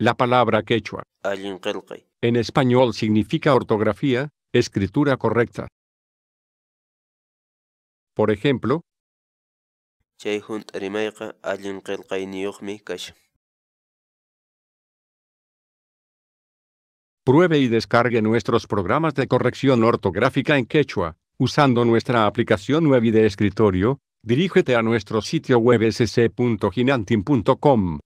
La palabra quechua en español significa ortografía, escritura correcta. Por ejemplo, Pruebe y descargue nuestros programas de corrección ortográfica en quechua Usando nuestra aplicación web y de escritorio, dirígete a nuestro sitio web sc.ginantin.com.